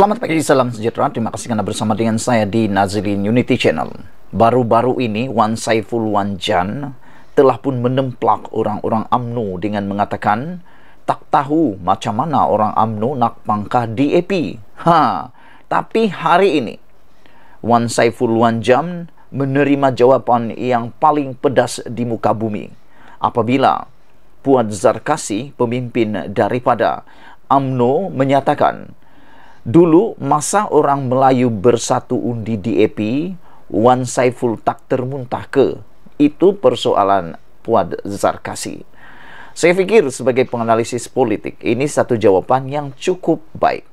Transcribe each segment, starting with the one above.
Selamat pagi, salam sejahtera. Terima kasih kerana bersama dengan saya di Nazilin Unity Channel. Baru-baru ini, Wan Saiful Wan Jan telah pun menemplak orang-orang UMNO dengan mengatakan tak tahu macam mana orang AMNO nak pangkah DAP. Ha, tapi hari ini, Wan Saiful Wan Jan menerima jawapan yang paling pedas di muka bumi. Apabila Puan Zarkasi, pemimpin daripada AMNO menyatakan Dulu masa orang Melayu bersatu undi di EPI, Wan Saiful tak termuntah ke. Itu persoalan Puad Zarkasi. Saya fikir sebagai penganalisis politik, ini satu jawaban yang cukup baik.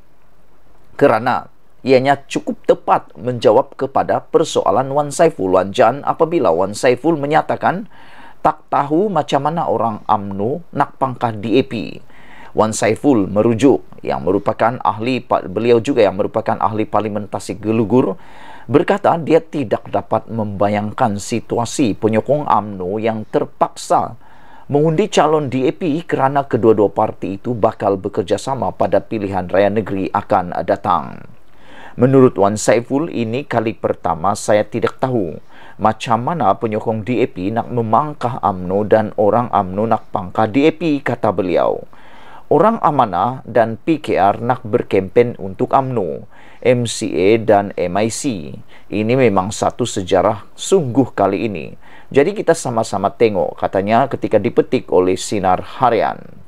Kerana ianya cukup tepat menjawab kepada persoalan Wan Saiful Wan Jan apabila Wan Saiful menyatakan tak tahu macam mana orang AMNO nak pangkah DAP. EPI. Wan Saiful merujuk yang merupakan ahli beliau juga yang merupakan ahli Parlimentasi Gelugur berkata dia tidak dapat membayangkan situasi penyokong AMNO yang terpaksa mengundi calon DAP kerana kedua-dua parti itu bakal bekerjasama pada pilihan raya negeri akan datang. Menurut Wan Saiful, ini kali pertama saya tidak tahu macam mana penyokong DAP nak memangkah AMNO dan orang AMNO nak pangkah DAP, kata beliau. Orang Amanah dan PKR nak berkempen untuk AMNO, MCA dan MIC. Ini memang satu sejarah sungguh kali ini. Jadi kita sama-sama tengok katanya ketika dipetik oleh Sinar Harian.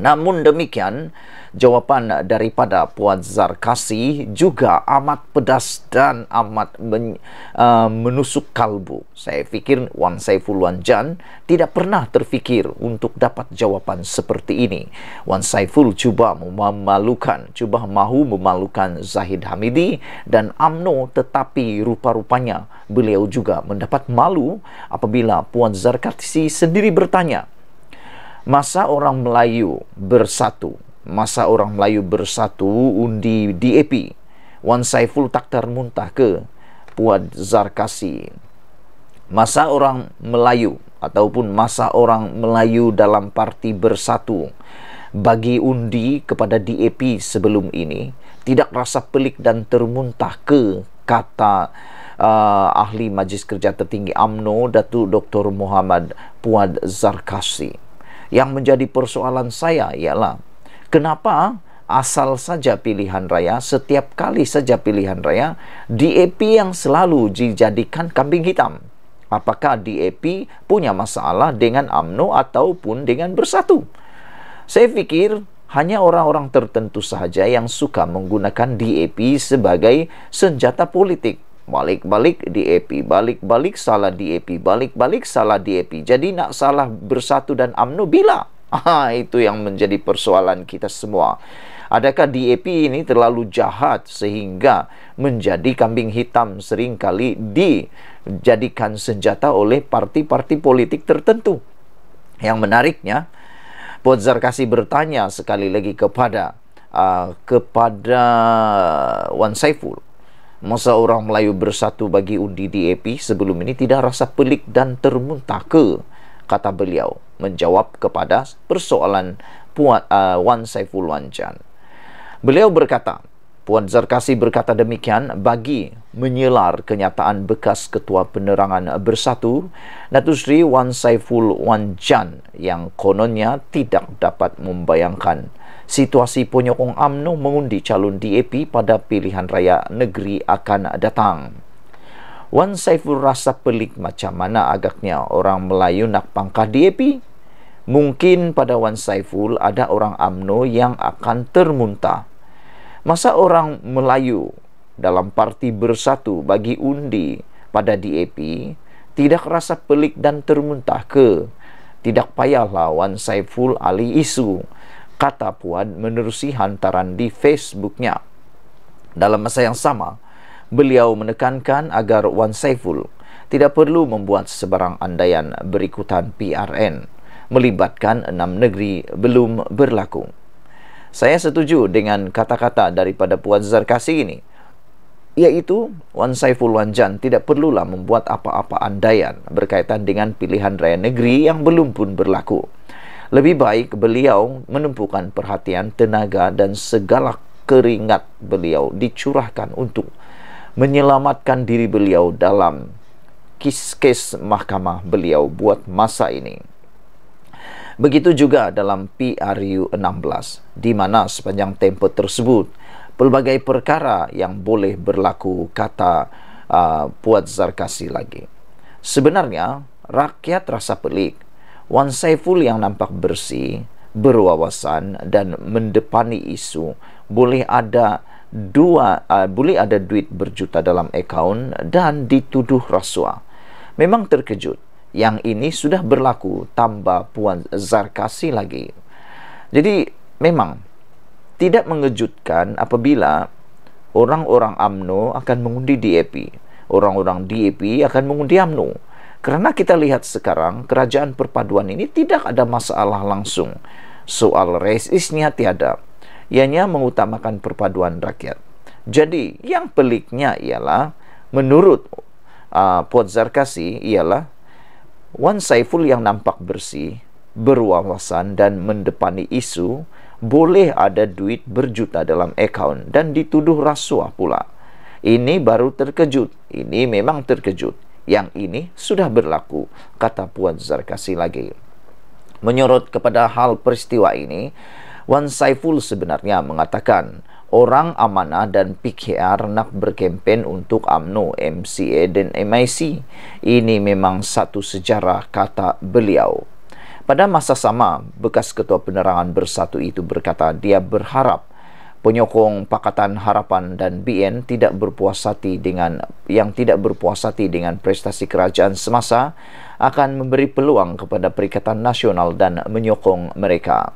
Namun demikian, jawapan daripada Puan Zarkasi juga amat pedas dan amat men, uh, menusuk kalbu. Saya fikir Wan Saiful Wan Jan tidak pernah terfikir untuk dapat jawapan seperti ini. Wan Saiful cuba memalukan, cuba mahu memalukan Zahid Hamidi dan AMNO tetapi rupa-rupanya beliau juga mendapat malu apabila Puan Zarkasi sendiri bertanya, masa orang Melayu bersatu masa orang Melayu bersatu undi DAP Wan Saiful tak termuntah ke Puan Zarkasi masa orang Melayu ataupun masa orang Melayu dalam parti bersatu bagi undi kepada DAP sebelum ini tidak rasa pelik dan termuntah ke kata uh, ahli Majlis Kerja Tertinggi AMNO Datuk Dr. Muhammad Puan Zarkasi Yang menjadi persoalan saya ialah kenapa asal saja pilihan raya, setiap kali saja pilihan raya, DAP yang selalu dijadikan kambing hitam. Apakah DAP punya masalah dengan AMNO ataupun dengan bersatu? Saya pikir hanya orang-orang tertentu saja yang suka menggunakan DAP sebagai senjata politik. balik-balik DAP, balik-balik salah DAP, balik-balik salah DAP. Jadi nak salah bersatu dan UMNO bila? Ha, itu yang menjadi persoalan kita semua. Adakah DAP ini terlalu jahat sehingga menjadi kambing hitam seringkali dijadikan senjata oleh parti-parti politik tertentu? Yang menariknya, Puan kasih bertanya sekali lagi kepada uh, kepada Wan Saiful masa orang Melayu bersatu bagi undi DAP sebelum ini tidak rasa pelik dan termuntah ke? Kata beliau menjawab kepada persoalan Puan, uh, Wan Saiful Wan Chan. Beliau berkata, Puan Zarkasi berkata demikian bagi menyelar kenyataan bekas Ketua Penerangan Bersatu, Datuk Sri Wan Saiful Wan Chan yang kononnya tidak dapat membayangkan situasi penyokong UMNO mengundi calon DAP pada pilihan raya negeri akan datang. Wan Saiful rasa pelik macam mana agaknya orang Melayu nak pangkah DAP? Mungkin pada Wan Saiful ada orang UMNO yang akan termuntah. Masa orang Melayu dalam parti bersatu bagi undi pada DAP tidak rasa pelik dan termuntah ke? Tidak payahlah Wan Saiful alih isu kata Puan menerusi hantaran di Facebooknya. Dalam masa yang sama, beliau menekankan agar Wan Saiful tidak perlu membuat sebarang andaian berikutan PRN melibatkan enam negeri belum berlaku. Saya setuju dengan kata-kata daripada Puan Zarkasi ini, iaitu Wan Saiful Wan Jan tidak perlulah membuat apa-apa andaian berkaitan dengan pilihan raya negeri yang belum pun berlaku. Lebih baik beliau menumpukan perhatian, tenaga dan segala keringat beliau dicurahkan untuk menyelamatkan diri beliau dalam kes-kes mahkamah beliau buat masa ini. Begitu juga dalam PRU 16, di mana sepanjang tempoh tersebut, pelbagai perkara yang boleh berlaku kata uh, Puat Zarkasi lagi. Sebenarnya, rakyat rasa pelik Wan Saiful yang nampak bersih, berwawasan dan mendepani isu boleh ada dua uh, boleh ada duit berjuta dalam akaun dan dituduh rasuah. Memang terkejut. Yang ini sudah berlaku tambah Puan Zarkasi lagi. Jadi memang tidak mengejutkan apabila orang-orang AMNO akan mengundi DAP. Orang-orang DAP akan mengundi AMNO. Karena kita lihat sekarang kerajaan perpaduan ini tidak ada masalah langsung. Soal resisnya tiada. Ianya mengutamakan perpaduan rakyat. Jadi yang peliknya ialah menurut uh, Puan Zarkasi ialah Wan Saiful yang nampak bersih, berwawasan dan mendepani isu boleh ada duit berjuta dalam akaun dan dituduh rasuah pula. Ini baru terkejut. Ini memang terkejut yang ini sudah berlaku, kata Puan Zarkasi lagi. Menyorot kepada hal peristiwa ini, Wan Saiful sebenarnya mengatakan, orang amanah dan PKR nak berkempen untuk AMNO, MCA dan MIC. Ini memang satu sejarah, kata beliau. Pada masa sama, bekas ketua penerangan bersatu itu berkata dia berharap penyokong Pakatan Harapan dan BN tidak berpuas hati dengan yang tidak berpuas hati dengan prestasi kerajaan semasa akan memberi peluang kepada Perikatan Nasional dan menyokong mereka.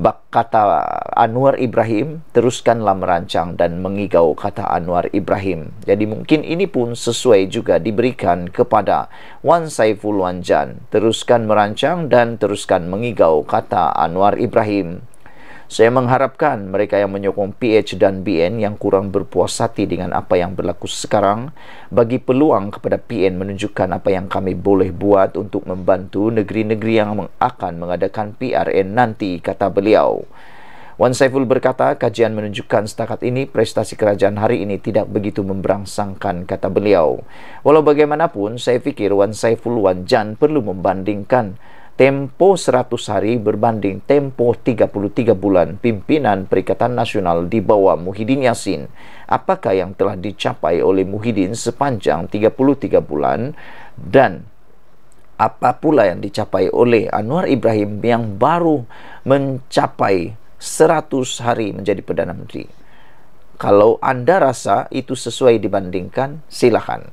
Bak kata Anwar Ibrahim teruskanlah merancang dan mengigau kata Anwar Ibrahim. Jadi mungkin ini pun sesuai juga diberikan kepada Wan Saiful Jan, Teruskan merancang dan teruskan mengigau kata Anwar Ibrahim. Saya mengharapkan mereka yang menyokong PH dan BN yang kurang berpuas hati dengan apa yang berlaku sekarang bagi peluang kepada PN menunjukkan apa yang kami boleh buat untuk membantu negeri-negeri yang akan mengadakan PRN nanti, kata beliau. Wan Saiful berkata, kajian menunjukkan setakat ini prestasi kerajaan hari ini tidak begitu memberangsangkan, kata beliau. Walau bagaimanapun, saya fikir Wan Saiful Wan Jan perlu membandingkan tempo 100 hari berbanding tempo 33 bulan pimpinan Perikatan Nasional di bawah Muhyiddin Yassin. Apakah yang telah dicapai oleh Muhyiddin sepanjang 33 bulan dan apa pula yang dicapai oleh Anwar Ibrahim yang baru mencapai 100 hari menjadi Perdana Menteri? Kalau anda rasa itu sesuai dibandingkan, silakan.